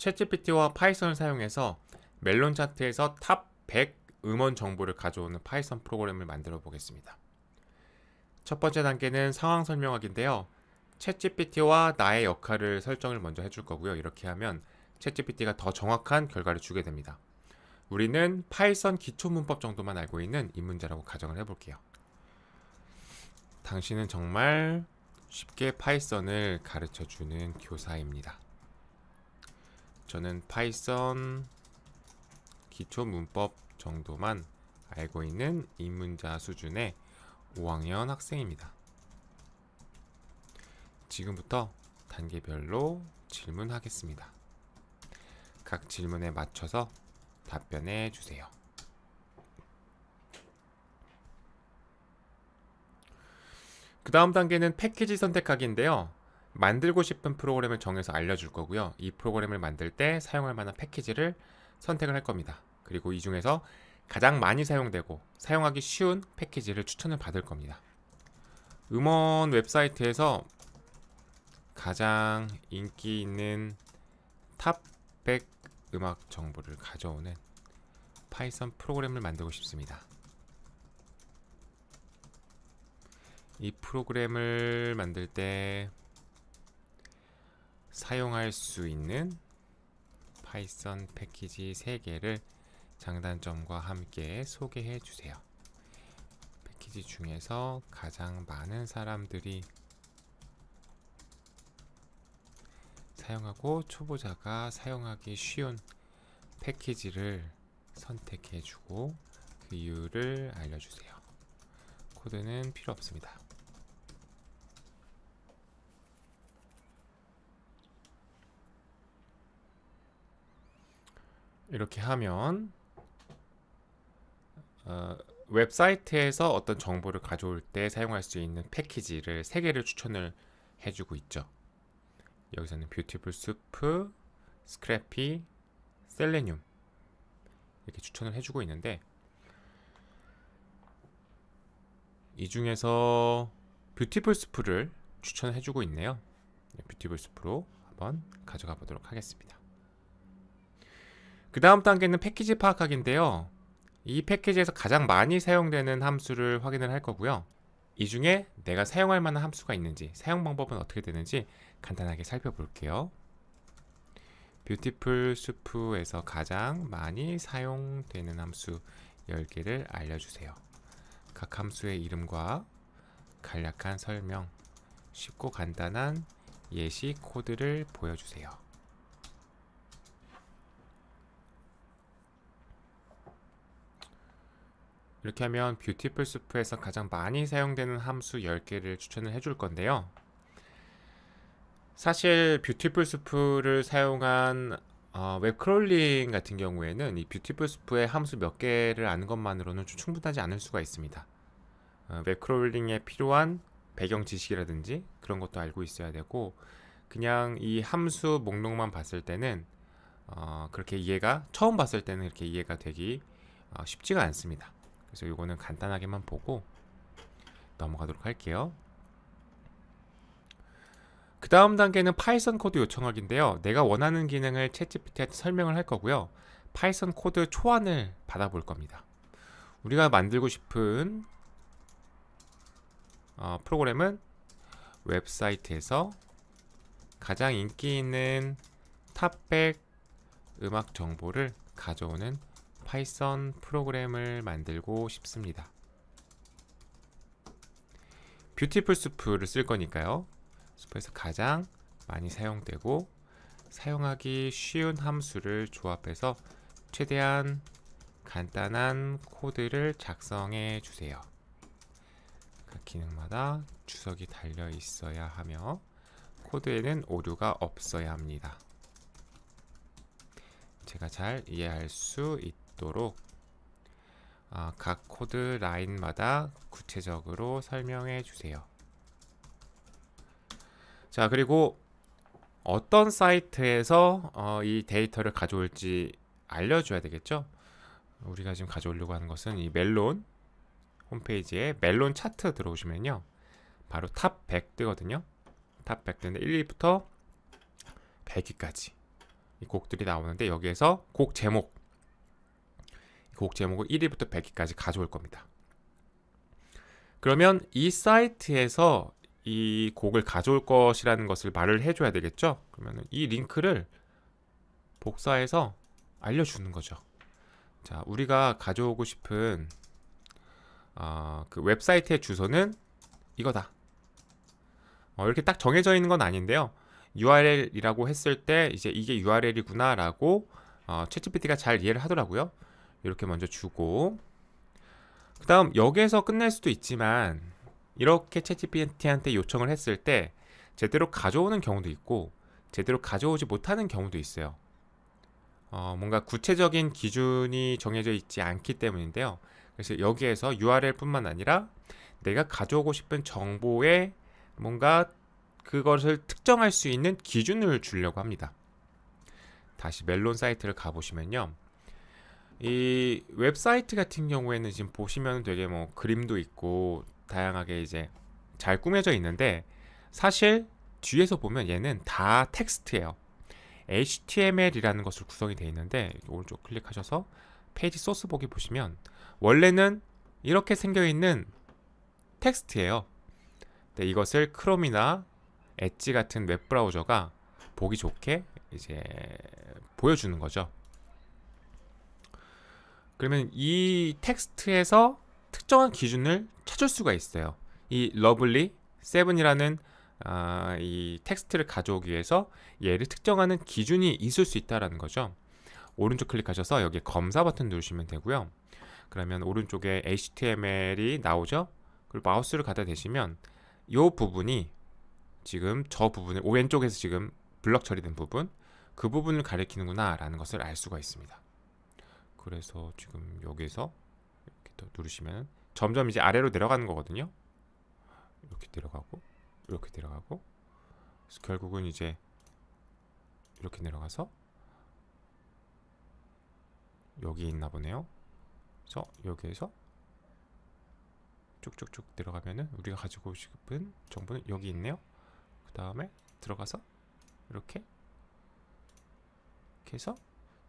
챗GPT와 파이썬을 사용해서 멜론 차트에서 탑 100 음원 정보를 가져오는 파이썬 프로그램을 만들어 보겠습니다. 첫 번째 단계는 상황 설명하기인데요. 챗GPT와 나의 역할을 설정을 먼저 해줄 거고요. 이렇게 하면 챗GPT가 더 정확한 결과를 주게 됩니다. 우리는 파이썬 기초 문법 정도만 알고 있는 이 문제라고 가정을 해볼게요. 당신은 정말 쉽게 파이썬을 가르쳐주는 교사입니다. 저는 파이썬 기초 문법 정도만 알고 있는 입문자 수준의 5학년 학생입니다. 지금부터 단계별로 질문하겠습니다. 각 질문에 맞춰서 답변해 주세요. 그 다음 단계는 패키지 선택하기인데요. 만들고 싶은 프로그램을 정해서 알려줄 거고요. 이 프로그램을 만들 때 사용할 만한 패키지를 선택을 할 겁니다. 그리고 이 중에서 가장 많이 사용되고 사용하기 쉬운 패키지를 추천을 받을 겁니다. 음원 웹사이트에서 가장 인기 있는 탑 100 음악 정보를 가져오는 파이썬 프로그램을 만들고 싶습니다. 이 프로그램을 만들 때 사용할 수 있는 파이썬 패키지 3개를 장단점과 함께 소개해 주세요. 패키지 중에서 가장 많은 사람들이 사용하고 초보자가 사용하기 쉬운 패키지를 선택해 주고 그 이유를 알려주세요. 코드는 필요 없습니다. 이렇게 하면 어, 웹사이트에서 어떤 정보를 가져올 때 사용할 수 있는 패키지를 3개를 추천을 해주고 있죠. 여기서는 뷰티풀 수프, 스크래피, 셀레늄 이렇게 추천을 해주고 있는데 이 중에서 뷰티풀 수프를 추천해주고 있네요. 뷰티풀 네, 수프로 한번 가져가 보도록 하겠습니다. 그 다음 단계는 패키지 파악하기인데요. 이 패키지에서 가장 많이 사용되는 함수를 확인을 할 거고요. 이 중에 내가 사용할 만한 함수가 있는지 사용 방법은 어떻게 되는지 간단하게 살펴볼게요. 뷰티풀 수프에서 가장 많이 사용되는 함수 10개를 알려주세요. 각 함수의 이름과 간략한 설명, 쉽고 간단한 예시 코드를 보여주세요. 이렇게 하면 뷰티풀 수프에서 가장 많이 사용되는 함수 10개를 추천을 해줄 건데요. 사실 뷰티풀 수프를 사용한 어, 웹크롤링 같은 경우에는 이 뷰티풀 수프의 함수 몇 개를 아는 것만으로는 충분하지 않을 수가 있습니다. 어, 웹크롤링에 필요한 배경 지식이라든지 그런 것도 알고 있어야 되고 그냥 이 함수 목록만 봤을 때는 어, 그렇게 이해가 처음 봤을 때는 그렇게 이해가 되기 어, 쉽지가 않습니다. 그래서 이거는 간단하게만 보고 넘어가도록 할게요. 그 다음 단계는 파이썬 코드 요청하기인데요. 내가 원하는 기능을 챗GPT한테 설명을 할 거고요. 파이썬 코드 초안을 받아볼 겁니다. 우리가 만들고 싶은 어, 프로그램은 웹사이트에서 가장 인기 있는 탑1 음악 정보를 가져오는 파이썬 프로그램을 만들고 싶습니다. 뷰티풀 수프를 쓸 거니까요. 수프에서 가장 많이 사용되고 사용하기 쉬운 함수를 조합해서 최대한 간단한 코드를 작성해 주세요. 각 기능마다 주석이 달려 있어야 하며 코드에는 오류가 없어야 합니다. 제가 잘 이해할 수 있다. 있도록 아, 각 코드 라인마다 구체적으로 설명해 주세요. 자, 그리고 어떤 사이트에서 어, 이 데이터를 가져올지 알려줘야 되겠죠? 우리가 지금 가져오려고 하는 것은 이 멜론 홈페이지에 멜론 차트 들어오시면요. 바로 탑 100 뜨거든요. 탑100 뜨는데 1위부터 100위까지 이 곡들이 나오는데 여기에서 곡 제목 곡 제목을 1위부터 100위까지 가져올 겁니다. 그러면 이 사이트에서 이 곡을 가져올 것이라는 것을 말을 해줘야 되겠죠? 그러면 이 링크를 복사해서 알려주는 거죠. 자, 우리가 가져오고 싶은 어, 그 웹사이트의 주소는 이거다. 어, 이렇게 딱 정해져 있는 건 아닌데요. URL이라고 했을 때 이제 이게 URL이구나라고 어, 채찌PT가 잘 이해를 하더라고요. 이렇게 먼저 주고 그 다음 여기에서 끝낼 수도 있지만 이렇게 채찌피엔티한테 요청을 했을 때 제대로 가져오는 경우도 있고 제대로 가져오지 못하는 경우도 있어요 어, 뭔가 구체적인 기준이 정해져 있지 않기 때문인데요 그래서 여기에서 URL 뿐만 아니라 내가 가져오고 싶은 정보에 뭔가 그것을 특정할 수 있는 기준을 주려고 합니다 다시 멜론 사이트를 가보시면요 이 웹사이트 같은 경우에는 지금 보시면 되게 뭐 그림도 있고 다양하게 이제 잘 꾸며져 있는데 사실 뒤에서 보면 얘는 다 텍스트예요. HTML이라는 것을 구성이 되어 있는데 오른쪽 클릭하셔서 페이지 소스 보기 보시면 원래는 이렇게 생겨 있는 텍스트예요. 근데 이것을 크롬이나 엣지 같은 웹 브라우저가 보기 좋게 이제 보여주는 거죠. 그러면 이 텍스트에서 특정한 기준을 찾을 수가 있어요. 이 러블리 세븐이라는 아, 이 텍스트를 가져오기 위해서 얘를 특정하는 기준이 있을 수 있다라는 거죠. 오른쪽 클릭하셔서 여기 검사 버튼 누르시면 되고요. 그러면 오른쪽에 HTML이 나오죠. 그리고 마우스를 갖다 대시면 이 부분이 지금 저 부분을 른쪽에서 지금 블럭 처리된 부분 그 부분을 가리키는구나 라는 것을 알 수가 있습니다. 그래서 지금 여기서 이렇게 더 누르시면 점점 이제 아래로 내려가는 거거든요. 이렇게 내려가고 이렇게 내려가고 결국은 이제 이렇게 내려가서 여기 있나 보네요. 그래서 여기에서 쭉쭉쭉 내려가면은 우리가 가지고 싶은 정보는 여기 있네요. 그 다음에 들어가서 이렇게 이렇게 해서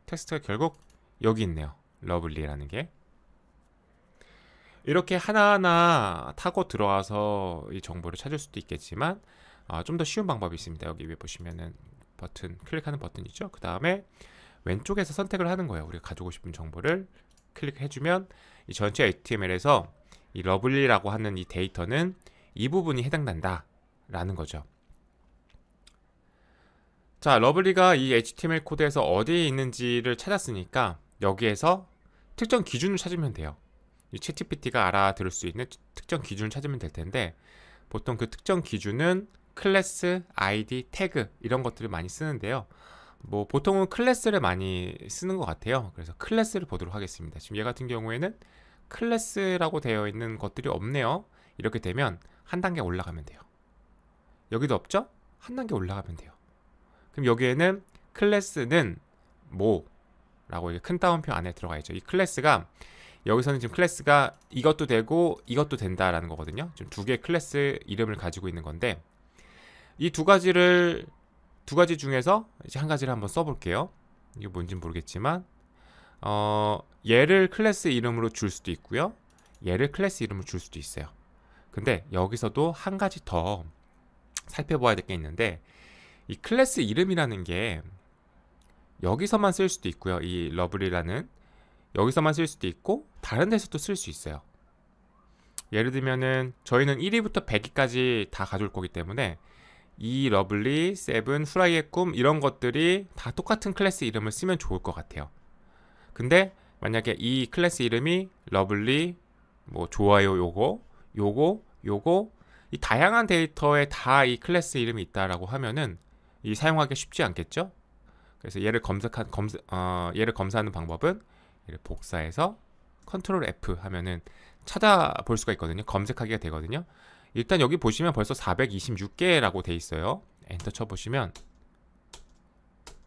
텍스트가 결국 여기 있네요. 러블리라는 게. 이렇게 하나하나 타고 들어와서 이 정보를 찾을 수도 있겠지만 어, 아, 좀 더 쉬운 방법이 있습니다. 여기 위에 보시면은 버튼 클릭하는 버튼 있죠. 그 다음에 왼쪽에서 선택을 하는 거예요. 우리가 가지고 싶은 정보를 클릭해주면 이 전체 HTML에서 이 러블리라고 하는 이 데이터는 이 부분이 해당된다라는 거죠. 자, 러블리가 이 HTML 코드에서 어디에 있는지를 찾았으니까 여기에서 특정 기준을 찾으면 돼요. 이 챗GPT가 알아들을 수 있는 특정 기준을 찾으면 될 텐데 보통 그 특정 기준은 클래스, 아이디, 태그 이런 것들을 많이 쓰는데요. 뭐 보통은 클래스를 많이 쓰는 것 같아요. 그래서 클래스를 보도록 하겠습니다. 지금 얘 같은 경우에는 클래스라고 되어 있는 것들이 없네요. 이렇게 되면 한 단계 올라가면 돼요. 여기도 없죠? 한 단계 올라가면 돼요. 그럼 여기에는 클래스는 뭐 라고 큰 따옴표 안에 들어가 있죠. 이 클래스가 여기서는 지금 클래스가 이것도 되고 이것도 된다라는 거거든요. 지금 두 개의 클래스 이름을 가지고 있는 건데 이 두 가지를 두 가지 중에서 이제 한 가지를 한번 써볼게요. 이게 뭔진 모르겠지만 어, 얘를 클래스 이름으로 줄 수도 있고요. 얘를 클래스 이름으로 줄 수도 있어요. 근데 여기서도 한 가지 더 살펴봐야 될 게 있는데 이 클래스 이름이라는 게 여기서만 쓸 수도 있고요. 이 러블이라는 여기서만 쓸 수도 있고 다른 데서도 쓸 수 있어요. 예를 들면은 저희는 1위부터 100위까지 다 가져올 거기 때문에 이 러블리, 세븐, 후라이의 꿈 이런 것들이 다 똑같은 클래스 이름을 쓰면 좋을 것 같아요. 근데 만약에 이 클래스 이름이 러블리, 뭐 좋아요 요거, 요거, 요거 이 다양한 데이터에 다 이 클래스 이름이 있다라고 하면은 이 사용하기 쉽지 않겠죠? 그래서 얘를 검색한 검사 어, 얘를 검사하는 방법은 얘를 복사해서 컨트롤 F 하면은 찾아볼 수가 있거든요. 검색하기가 되거든요. 일단 여기 보시면 벌써 426개라고 돼 있어요. 엔터 쳐 보시면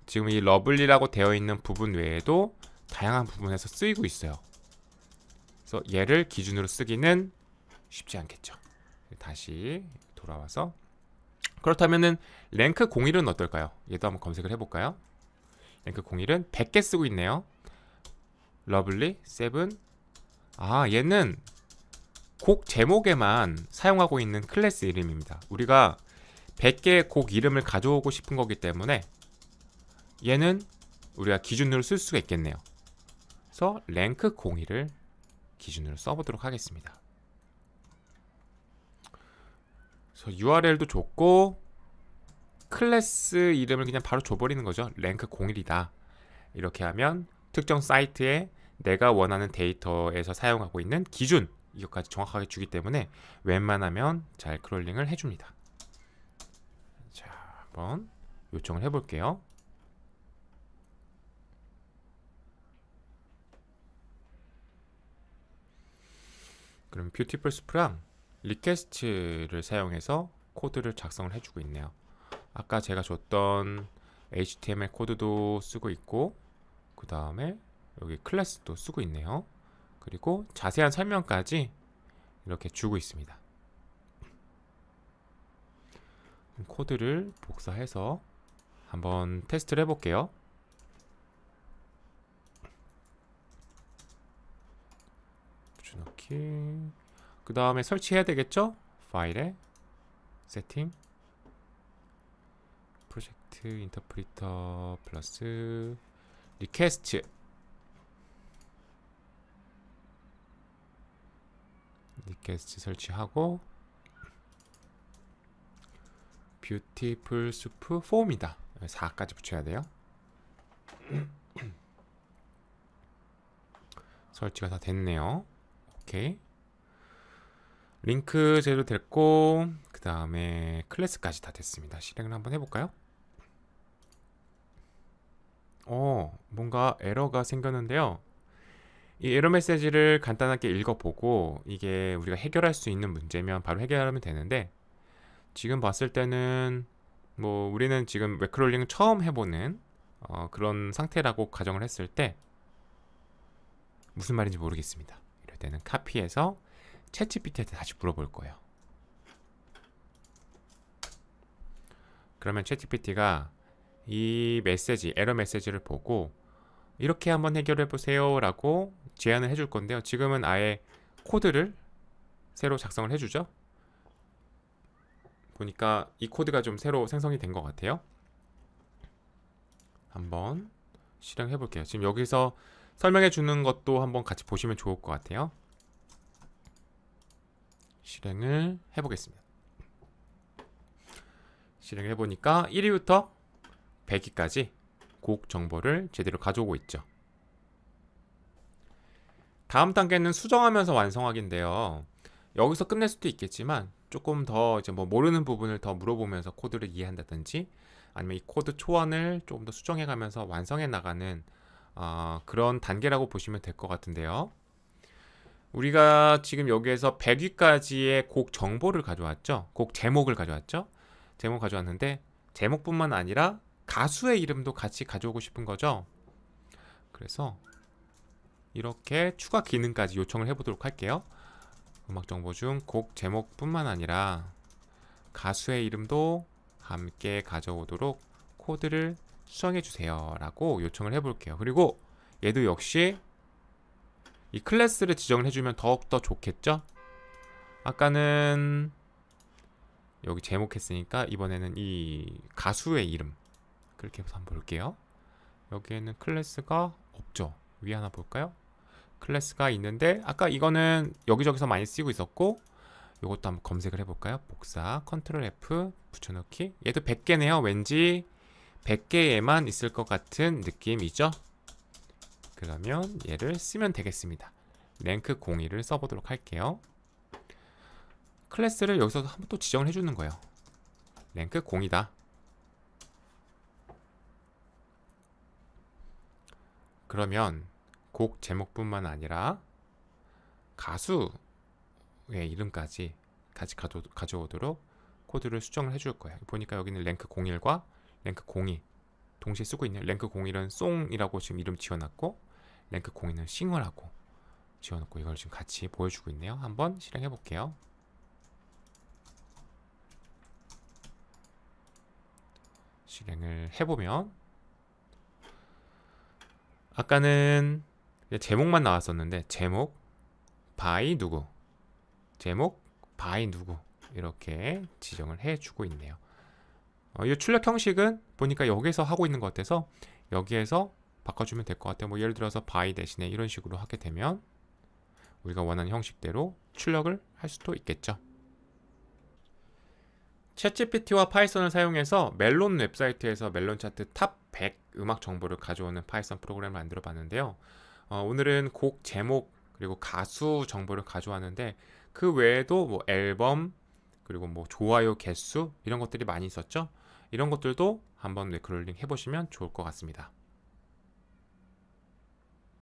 지금 이 러블리라고 되어 있는 부분 외에도 다양한 부분에서 쓰이고 있어요. 그래서 얘를 기준으로 쓰기는 쉽지 않겠죠. 다시 돌아와서 그렇다면은 랭크 01은 어떨까요? 얘도 한번 검색을 해볼까요? 랭크 01은 100개 쓰고 있네요 러블리, 세븐 아 얘는 곡 제목에만 사용하고 있는 클래스 이름입니다 우리가 100개의 곡 이름을 가져오고 싶은 거기 때문에 얘는 우리가 기준으로 쓸 수가 있겠네요 그래서 랭크 01을 기준으로 써보도록 하겠습니다 그래서 URL도 좋고 클래스 이름을 그냥 바로 줘버리는 거죠. 랭크 01이다. 이렇게 하면 특정 사이트에 내가 원하는 데이터에서 사용하고 있는 기준 이것까지 정확하게 주기 때문에 웬만하면 잘 크롤링을 해줍니다. 자, 한번 요청을 해볼게요. 그럼 뷰티풀 스프랑 리퀘스트를 사용해서 코드를 작성을 해주고 있네요. 아까 제가 줬던 HTML 코드도 쓰고 있고 그 다음에 여기 클래스도 쓰고 있네요. 그리고 자세한 설명까지 이렇게 주고 있습니다. 코드를 복사해서 한번 테스트를 해볼게요. 붙여넣기 그 다음에 설치해야 되겠죠? 파일에 세팅 텍스트 인터프리터 플러스 리퀘스트 리퀘스트 설치하고 뷰티풀 수프 폼이다 4까지 붙여야 돼요 설치가 다 됐네요 오케이 링크 제도 됐고 그 다음에 클래스까지 다 됐습니다 실행을 한번 해볼까요? 어, 뭔가 에러가 생겼는데요. 이 에러 메시지를 간단하게 읽어보고 이게 우리가 해결할 수 있는 문제면 바로 해결하면 되는데 지금 봤을 때는 뭐 우리는 지금 웹크롤링 처음 해보는 어, 그런 상태라고 가정을 했을 때 무슨 말인지 모르겠습니다. 이럴 때는 카피해서 채 g p t 한테 다시 물어볼 거예요. 그러면 채 g p t 가이 메시지, 에러 메시지를 보고 이렇게 한번 해결해 보세요 라고 제안을 해 줄 건데요. 지금은 아예 코드를 새로 작성을 해주죠. 보니까 이 코드가 좀 새로 생성이 된 것 같아요. 한번 실행해 볼게요. 지금 여기서 설명해 주는 것도 한번 같이 보시면 좋을 것 같아요. 실행을 해보겠습니다. 실행해 보니까 1위부터 100위까지 곡 정보를 제대로 가져오고 있죠. 다음 단계는 수정하면서 완성하기인데요. 여기서 끝낼 수도 있겠지만 조금 더 이제 뭐 모르는 부분을 더 물어보면서 코드를 이해한다든지 아니면 이 코드 초안을 조금 더 수정해가면서 완성해 나가는 어, 그런 단계라고 보시면 될 것 같은데요. 우리가 지금 여기에서 100위까지의 곡 정보를 가져왔죠. 곡 제목을 가져왔죠. 제목 가져왔는데 제목뿐만 아니라 가수의 이름도 같이 가져오고 싶은 거죠 그래서 이렇게 추가 기능까지 요청을 해보도록 할게요 음악 정보 중 곡 제목뿐만 아니라 가수의 이름도 함께 가져오도록 코드를 수정해주세요 라고 요청을 해볼게요 그리고 얘도 역시 이 클래스를 지정을 해주면 더욱더 좋겠죠? 아까는 여기 제목했으니까 이번에는 이 가수의 이름 그렇게 해서 한번 볼게요. 여기에는 클래스가 없죠. 위 하나 볼까요? 클래스가 있는데 아까 이거는 여기저기서 많이 쓰이고 있었고 이것도 한번 검색을 해볼까요? 복사, 컨트롤 F 붙여넣기 얘도 100개네요. 왠지 100개에만 있을 것 같은 느낌이죠? 그러면 얘를 쓰면 되겠습니다. 랭크 02를 써보도록 할게요. 클래스를 여기서 한번 또 지정을 해주는 거예요. 랭크 0이다. 그러면 곡 제목뿐만 아니라 가수의 이름까지 같이 가져, 가져오도록 코드를 수정을 해줄 거예요. 보니까 여기는 랭크 01과 랭크 02 동시에 쓰고 있네요. 랭크 01은 송이라고 지금 이름 지어놨고 랭크 02는 싱어라고 지어놓고 이걸 지금 같이 보여주고 있네요. 한번 실행해 볼게요. 실행을 해보면 아까는 제목만 나왔었는데 제목 바이 누구 제목 바이 누구 이렇게 지정을 해주고 있네요. 어, 이 출력 형식은 보니까 여기서 하고 있는 것 같아서 여기에서 바꿔주면 될 것 같아요. 뭐 예를 들어서 바이 대신에 이런 식으로 하게 되면 우리가 원하는 형식대로 출력을 할 수도 있겠죠. 채 g p t 와 파이썬을 사용해서 멜론 웹사이트에서 멜론 차트 탑100 음악 정보를 가져오는 파이썬 프로그램을 만들어 봤는데요. 어, 오늘은 곡 제목 그리고 가수 정보를 가져왔는데 그 외에도 뭐 앨범 그리고 뭐 좋아요 개수 이런 것들이 많이 있었죠. 이런 것들도 한번 레크롤링 네, 해보시면 좋을 것 같습니다.